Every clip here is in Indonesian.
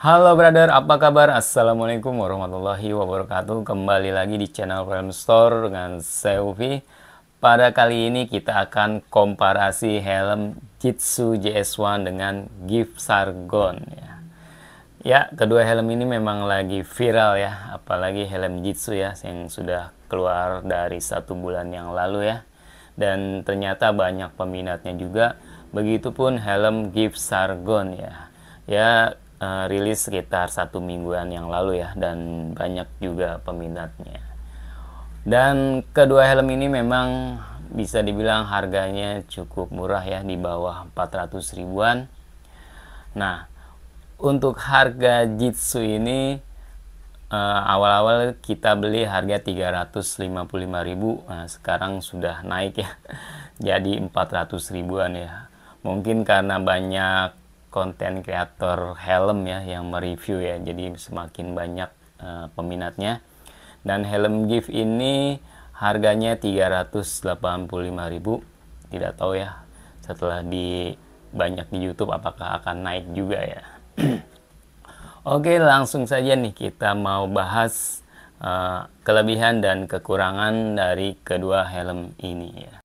Halo brother, apa kabar? Assalamualaikum warahmatullahi wabarakatuh. Kembali lagi di channel Film Store dengan Seufi. Pada kali ini kita akan komparasi helm Jitsu JS1 dengan Gift Sargon ya. Ya, kedua helm ini memang lagi viral ya, apalagi helm Jitsu ya yang sudah keluar dari satu bulan yang lalu ya. Dan ternyata banyak peminatnya juga. Begitupun helm Gift Sargon ya. Ya, uh, rilis sekitar satu mingguan yang lalu ya dan banyak juga peminatnya. Dan kedua helm ini memang bisa dibilang harganya cukup murah ya di bawah 400 ribuan. Nah, untuk harga Jitsu ini eh, awal-awal uh, kita beli harga 355.000. Nah, sekarang sudah naik ya. Jadi 400 ribuan ya. Mungkin karena banyak konten kreator helm ya yang mereview ya jadi semakin banyak uh, peminatnya dan helm gift ini harganya 385.000 tidak tahu ya setelah di banyak di YouTube apakah akan naik juga ya Oke langsung saja nih kita mau bahas uh, kelebihan dan kekurangan dari kedua helm ini ya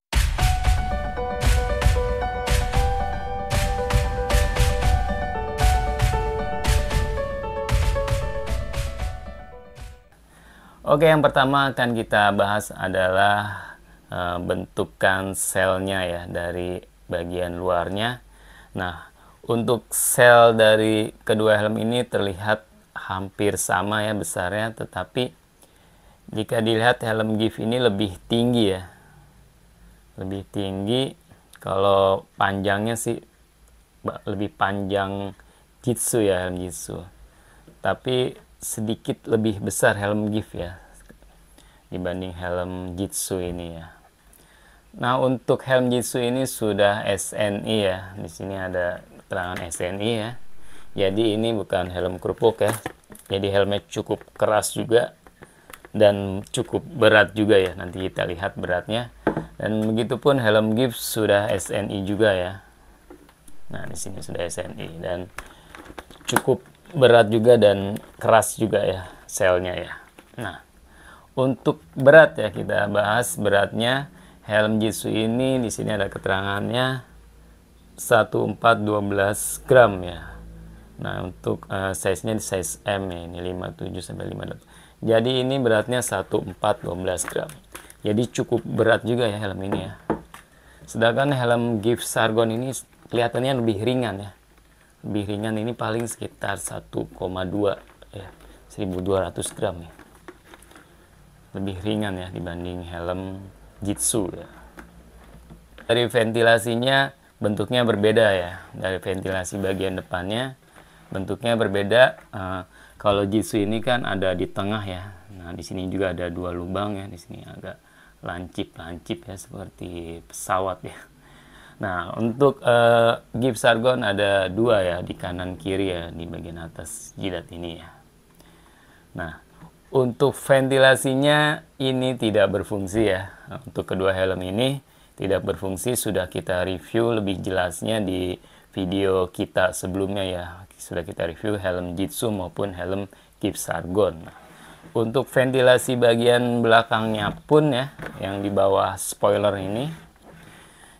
Oke, yang pertama akan kita bahas adalah e, bentukan selnya ya dari bagian luarnya. Nah, untuk sel dari kedua helm ini terlihat hampir sama ya besarnya, tetapi jika dilihat helm GIF ini lebih tinggi ya. Lebih tinggi kalau panjangnya sih lebih panjang Jitsu ya helm Jitsu. Tapi sedikit lebih besar helm GIF ya dibanding helm Jitsu ini ya. Nah, untuk helm Jitsu ini sudah SNI ya. Di sini ada keterangan SNI ya. Jadi ini bukan helm kerupuk ya. Jadi helmnya cukup keras juga dan cukup berat juga ya. Nanti kita lihat beratnya. Dan begitupun helm GIF sudah SNI juga ya. Nah, di sini sudah SNI dan cukup berat juga dan keras juga ya selnya ya. Nah, untuk berat ya kita bahas beratnya helm jisu ini di sini ada keterangannya 1412 gram ya. Nah, untuk uh, size-nya size M ya, ini 57 sampai 58. Jadi ini beratnya 1412 gram. Jadi cukup berat juga ya helm ini ya. Sedangkan helm Gift Sargon ini kelihatannya lebih ringan ya lebih ringan ini paling sekitar 1,2 ya 1200 gram ya lebih ringan ya dibanding helm Jitsu ya. dari ventilasinya bentuknya berbeda ya dari ventilasi bagian depannya bentuknya berbeda uh, kalau Jitsu ini kan ada di tengah ya nah di sini juga ada dua lubang ya di sini agak lancip-lancip ya seperti pesawat ya Nah, untuk uh, eh, gips sargon ada dua ya di kanan kiri ya di bagian atas jidat ini ya. Nah, untuk ventilasinya ini tidak berfungsi ya. Untuk kedua helm ini tidak berfungsi sudah kita review lebih jelasnya di video kita sebelumnya ya. Sudah kita review helm Jitsu maupun helm gips sargon. Nah, untuk ventilasi bagian belakangnya pun ya yang di bawah spoiler ini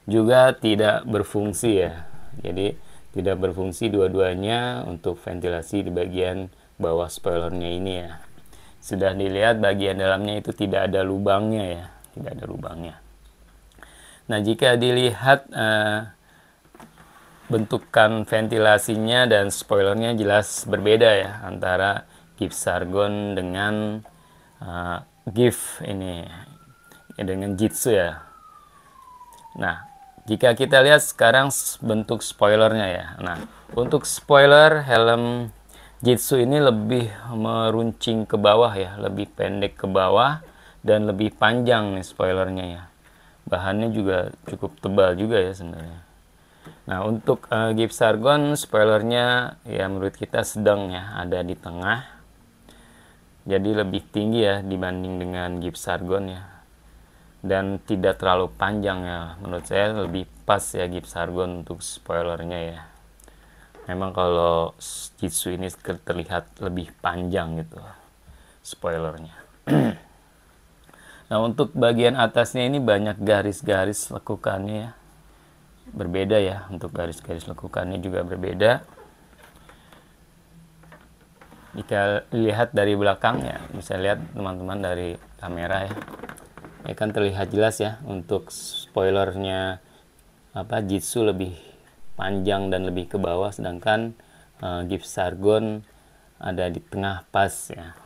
juga tidak berfungsi ya. Jadi tidak berfungsi dua-duanya untuk ventilasi di bagian bawah spoilernya ini ya. Sudah dilihat bagian dalamnya itu tidak ada lubangnya ya, tidak ada lubangnya. Nah, jika dilihat uh, bentukan ventilasinya dan spoilernya jelas berbeda ya antara gips sargon dengan uh, eh, GIF ini dengan jitsu ya. Nah, jika kita lihat sekarang bentuk spoilernya ya. Nah, untuk spoiler helm Jitsu ini lebih meruncing ke bawah ya, lebih pendek ke bawah dan lebih panjang nih spoilernya ya. Bahannya juga cukup tebal juga ya sebenarnya. Nah, untuk uh, eh, gips argon spoilernya ya menurut kita sedang ya, ada di tengah. Jadi lebih tinggi ya dibanding dengan gips argon ya dan tidak terlalu panjang ya menurut saya lebih pas ya Gips Argon untuk spoilernya ya memang kalau Jitsu ini terlihat lebih panjang gitu spoilernya nah untuk bagian atasnya ini banyak garis-garis lekukannya ya berbeda ya untuk garis-garis lekukannya juga berbeda jika lihat dari belakang ya bisa lihat teman-teman dari kamera ya ya kan terlihat jelas ya untuk spoilernya apa Jitsu lebih panjang dan lebih ke bawah sedangkan uh, Sargon ada di tengah pas ya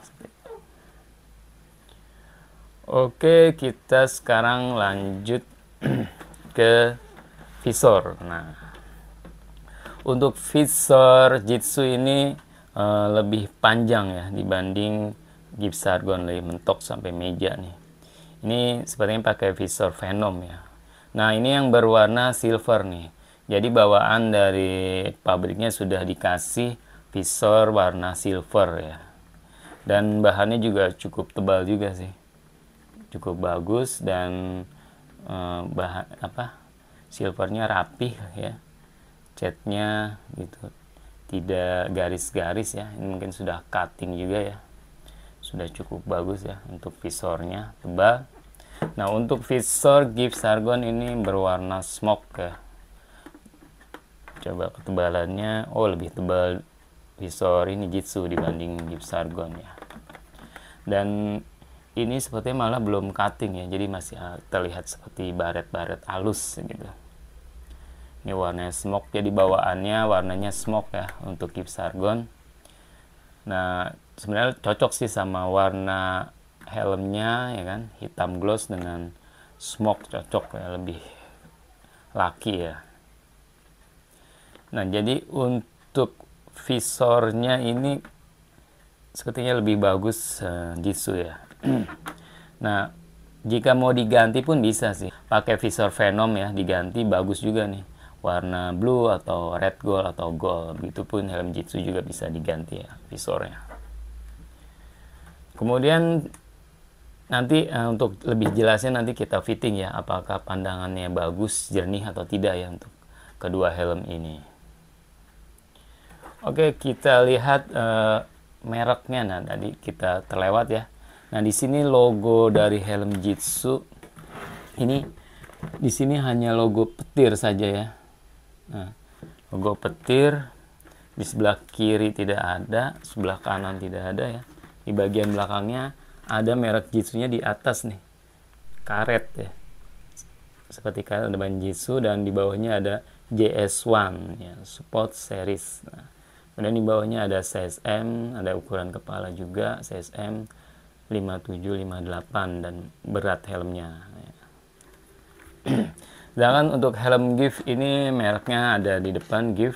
Oke kita sekarang lanjut ke visor nah untuk visor Jitsu ini uh, lebih panjang ya dibanding Gibbs Sargon lebih mentok sampai meja nih ini sepertinya pakai visor Venom ya nah ini yang berwarna silver nih jadi bawaan dari pabriknya sudah dikasih visor warna silver ya dan bahannya juga cukup tebal juga sih cukup bagus dan e, bahan apa silvernya rapih ya catnya gitu tidak garis-garis ya ini mungkin sudah cutting juga ya sudah cukup bagus ya untuk visornya tebal nah untuk visor gips argon ini berwarna smoke ya coba ketebalannya oh lebih tebal visor ini Jitsu dibanding gips argon ya dan ini sepertinya malah belum cutting ya jadi masih ah, terlihat seperti baret-baret halus gitu ini warnanya smoke jadi bawaannya warnanya smoke ya untuk gips argon nah sebenarnya cocok sih sama warna helmnya ya kan hitam gloss dengan smoke cocok ya lebih laki ya nah jadi untuk visornya ini sepertinya lebih bagus uh, ya nah jika mau diganti pun bisa sih pakai visor Venom ya diganti bagus juga nih warna blue atau red gold atau gold pun helm Jitsu juga bisa diganti ya visornya Kemudian nanti uh, untuk lebih jelasnya nanti kita fitting ya apakah pandangannya bagus jernih atau tidak ya untuk kedua helm ini oke kita lihat uh, mereknya nah tadi kita terlewat ya nah di sini logo dari helm Jitsu ini di sini hanya logo petir saja ya nah, logo petir di sebelah kiri tidak ada sebelah kanan tidak ada ya di bagian belakangnya ada merek Jitsunya di atas nih karet ya seperti karet ada ban Jitsu dan di bawahnya ada JS1 ya support Series nah, kemudian di bawahnya ada CSM ada ukuran kepala juga CSM 5758 dan berat helmnya ya. Sedangkan untuk helm GIF ini mereknya ada di depan GIF,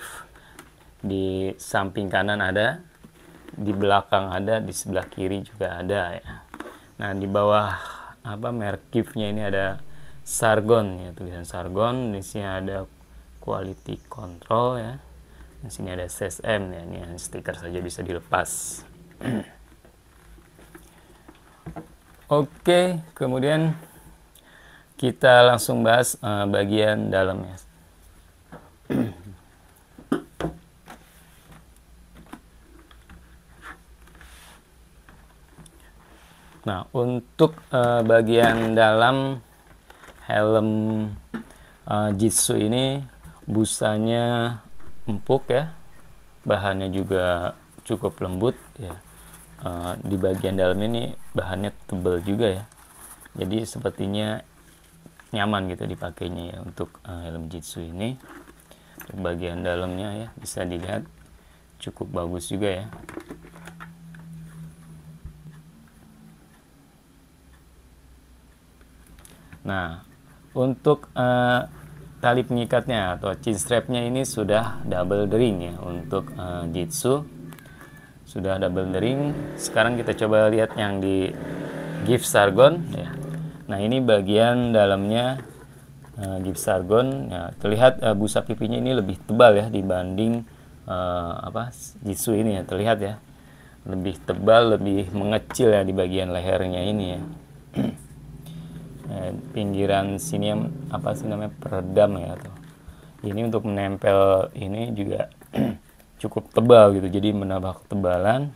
di samping kanan ada, di belakang ada, di sebelah kiri juga ada ya. Nah, di bawah apa merkifnya ini ada Sargon ya, tulisan Sargon, di sini ada quality control ya. Di sini ada CSM ya, ini stiker saja bisa dilepas. Oke, kemudian kita langsung bahas uh, bagian dalamnya. Nah, untuk uh, bagian dalam helm uh, Jitsu ini busanya empuk ya. Bahannya juga cukup lembut ya. Uh, di bagian dalam ini bahannya tebal juga ya. Jadi sepertinya nyaman gitu dipakainya ya untuk uh, helm Jitsu ini. Untuk bagian dalamnya ya bisa dilihat cukup bagus juga ya. Nah, untuk uh, eh, tali pengikatnya atau chin strapnya ini sudah double dering ya untuk uh, jitsu sudah double dering sekarang kita coba lihat yang di gift sargon ya nah ini bagian dalamnya uh, gift sargon ya terlihat uh, busa pipinya ini lebih tebal ya dibanding uh, apa jitsu ini ya terlihat ya lebih tebal lebih mengecil ya di bagian lehernya ini ya Eh, pinggiran sini yang apa sih namanya peredam ya tuh. Ini untuk menempel ini juga cukup tebal gitu. Jadi menambah ketebalan.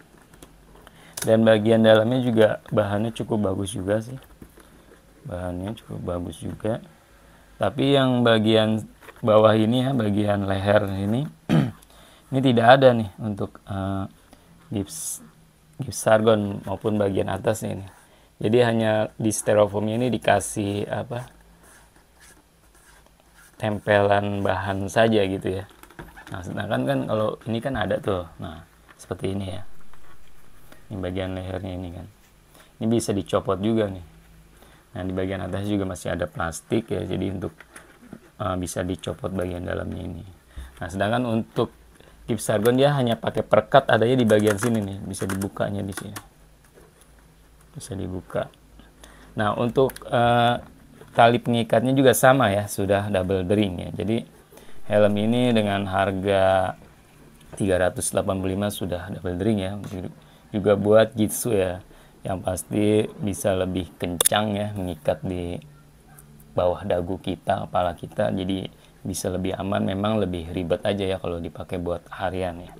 Dan bagian dalamnya juga bahannya cukup bagus juga sih. Bahannya cukup bagus juga. Tapi yang bagian bawah ini ya, bagian leher ini ini tidak ada nih untuk uh, gips gips sargon maupun bagian atas ini jadi hanya di styrofoamnya ini dikasih apa tempelan bahan saja gitu ya nah sedangkan kan kalau ini kan ada tuh nah seperti ini ya ini bagian lehernya ini kan ini bisa dicopot juga nih nah di bagian atas juga masih ada plastik ya jadi untuk uh, bisa dicopot bagian dalamnya ini nah sedangkan untuk Kipsargon dia hanya pakai perkat adanya di bagian sini nih bisa dibukanya di sini bisa dibuka nah untuk uh, tali pengikatnya juga sama ya sudah double dering ya jadi helm ini dengan harga 385 sudah double dering ya juga buat jitsu ya yang pasti bisa lebih kencang ya mengikat di bawah dagu kita kepala kita jadi bisa lebih aman memang lebih ribet aja ya kalau dipakai buat harian ya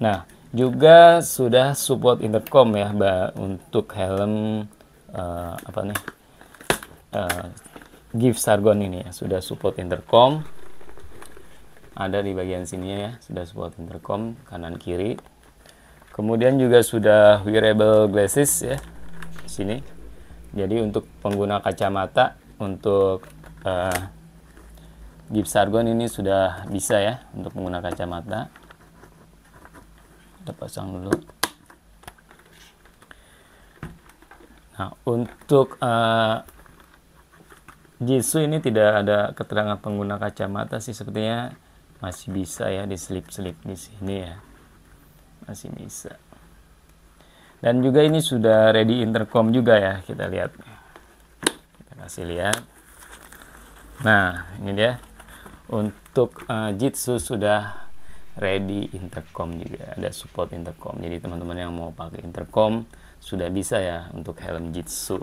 nah juga sudah support intercom ya mbak untuk helm uh, apa nih uh, gift sargon ini ya sudah support intercom ada di bagian sini ya sudah support intercom kanan kiri kemudian juga sudah wearable glasses ya sini jadi untuk pengguna kacamata untuk uh, eh, gips argon ini sudah bisa ya untuk pengguna kacamata kita pasang dulu nah untuk uh, Jisoo ini tidak ada keterangan pengguna kacamata sih sepertinya masih bisa ya di slip-slip di sini ya masih bisa dan juga ini sudah ready intercom juga ya kita lihat kita kasih lihat nah ini dia untuk uh, eh, Jitsu sudah ready intercom juga ada support intercom jadi teman-teman yang mau pakai intercom sudah bisa ya untuk helm Jitsu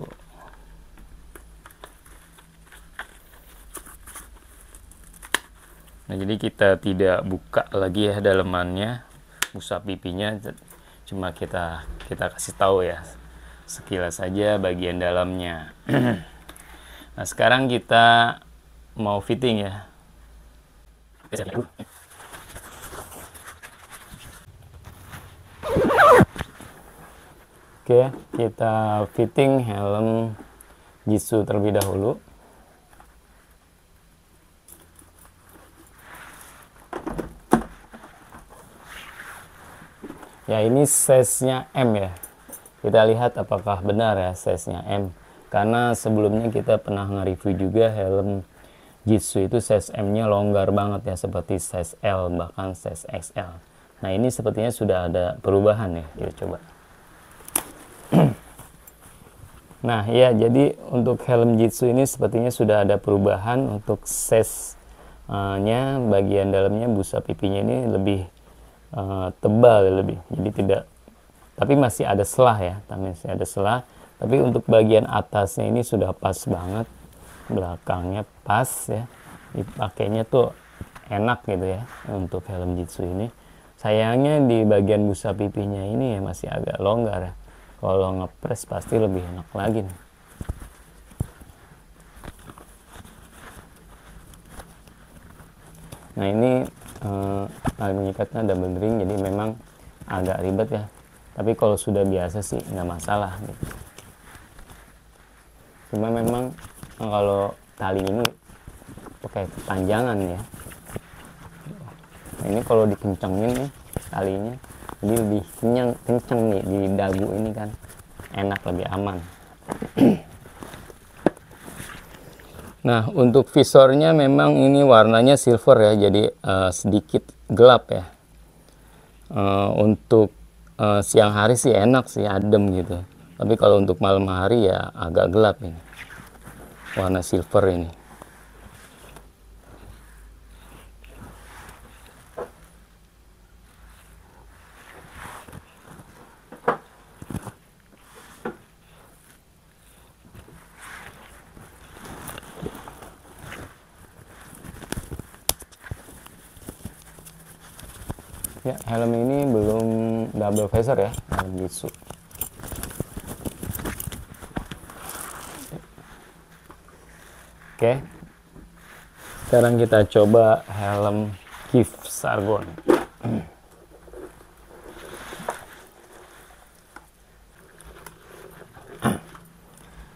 nah jadi kita tidak buka lagi ya dalemannya busa pipinya cuma kita kita kasih tahu ya sekilas saja bagian dalamnya nah sekarang kita mau fitting ya Oke, kita fitting helm jisu terlebih dahulu. Ya, ini size-nya M ya. Kita lihat apakah benar ya size-nya M. Karena sebelumnya kita pernah nge-review juga helm jisu itu size M-nya longgar banget ya seperti size L bahkan size XL. Nah, ini sepertinya sudah ada perubahan ya. Kita coba. nah ya jadi untuk helm Jitsu ini sepertinya sudah ada perubahan untuk ses nya bagian dalamnya busa pipinya ini lebih uh, tebal lebih jadi tidak tapi masih ada selah ya masih ada selah tapi untuk bagian atasnya ini sudah pas banget belakangnya pas ya dipakainya tuh enak gitu ya untuk helm Jitsu ini sayangnya di bagian busa pipinya ini ya masih agak longgar ya kalau ngepres pasti lebih enak lagi nih nah ini eh, tali mengikatnya double ring jadi memang agak ribet ya tapi kalau sudah biasa sih nggak masalah gitu cuma memang eh, kalau tali ini pakai kepanjangan ya nah, ini kalau dikencengin nih talinya jadi lebih kenyang kenceng nih ya, di dagu ini kan enak lebih aman nah untuk visornya memang ini warnanya silver ya jadi uh, sedikit gelap ya uh, untuk uh, siang hari sih enak sih adem gitu tapi kalau untuk malam hari ya agak gelap ini warna silver ini helm ini belum double visor ya helm bisu Oke. Sekarang kita coba helm Kif Sargon.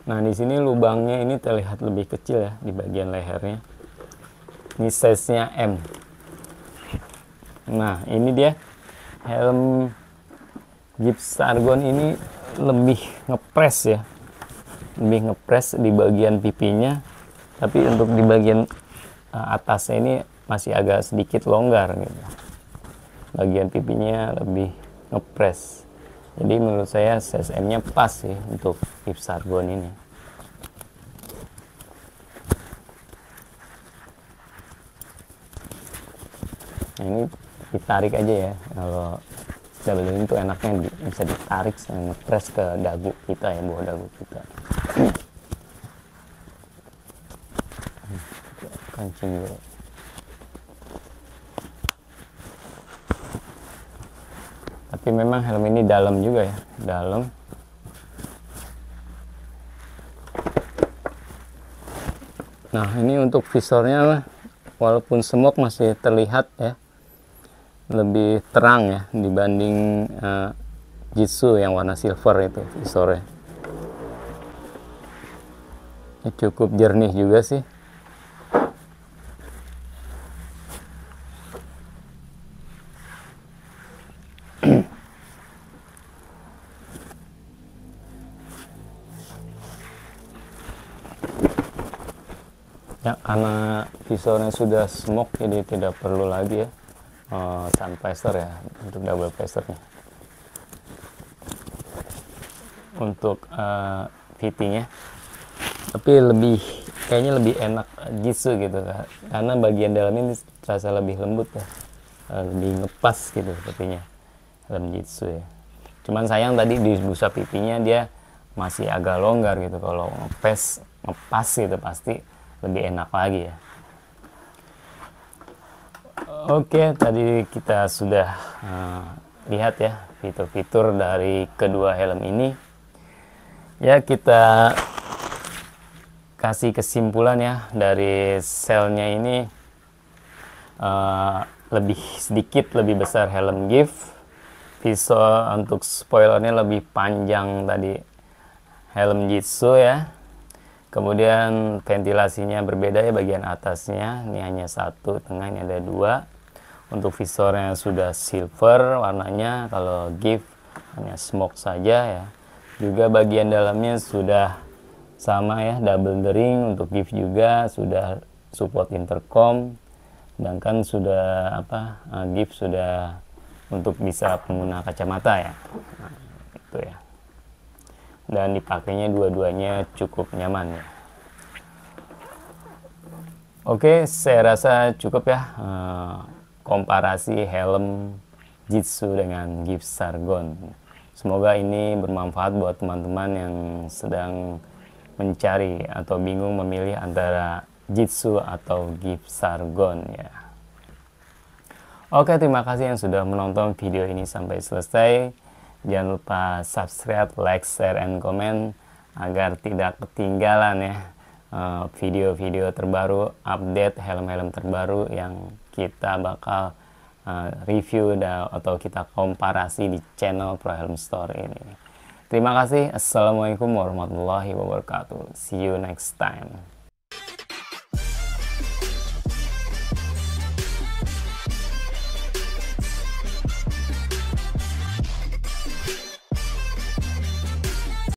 Nah, di sini lubangnya ini terlihat lebih kecil ya di bagian lehernya. Ini size-nya M. Nah, ini dia helm Gips Argon ini lebih ngepres ya lebih ngepres di bagian pipinya tapi untuk di bagian eh, atasnya ini masih agak sedikit longgar gitu bagian pipinya lebih ngepres jadi menurut saya CSM nya pas sih untuk Gips Argon ini nah, ini ditarik aja ya kalau double ini tuh enaknya di, bisa ditarik sama ngepres ke dagu kita ya bawah dagu kita kancing dulu tapi memang helm ini dalam juga ya dalam nah ini untuk visornya walaupun semok masih terlihat ya lebih terang ya dibanding uh, jitsu yang warna silver itu sore ini ya, cukup jernih juga sih ya karena visornya sudah smoke jadi tidak perlu lagi ya uh, oh, sun plaster ya untuk double plaster untuk uh, eh, VT nya tapi lebih kayaknya lebih enak jitsu gitu karena bagian dalam ini terasa lebih lembut ya eh, lebih ngepas gitu sepertinya dalam jitsu ya cuman sayang tadi di busa pipinya dia masih agak longgar gitu kalau ngepes ngepas gitu pasti lebih enak lagi ya Oke, tadi kita sudah uh, lihat ya fitur-fitur dari kedua helm ini. Ya, kita kasih kesimpulan ya dari selnya ini uh, lebih sedikit lebih besar helm gift visor untuk spoilernya lebih panjang tadi helm jitsu ya kemudian ventilasinya berbeda ya bagian atasnya ini hanya satu tengahnya ada dua untuk visornya sudah silver warnanya kalau gift hanya smoke saja ya juga bagian dalamnya sudah sama ya double dering untuk gift juga sudah support intercom sedangkan sudah apa eh, gift sudah untuk bisa pengguna kacamata ya nah, itu ya dan dipakainya dua-duanya cukup nyaman ya Oke, saya rasa cukup ya. Eh, komparasi helm Jitsu dengan Gipsargon. Semoga ini bermanfaat buat teman-teman yang sedang mencari atau bingung memilih antara Jitsu atau Gipsargon. ya. Oke, terima kasih yang sudah menonton video ini sampai selesai. Jangan lupa subscribe, like, share, and comment agar tidak ketinggalan ya eh, video-video terbaru, update helm-helm terbaru yang kita bakal uh, review atau kita komparasi di channel Pro Helm Store ini. Terima kasih. Assalamualaikum warahmatullahi wabarakatuh. See you next time.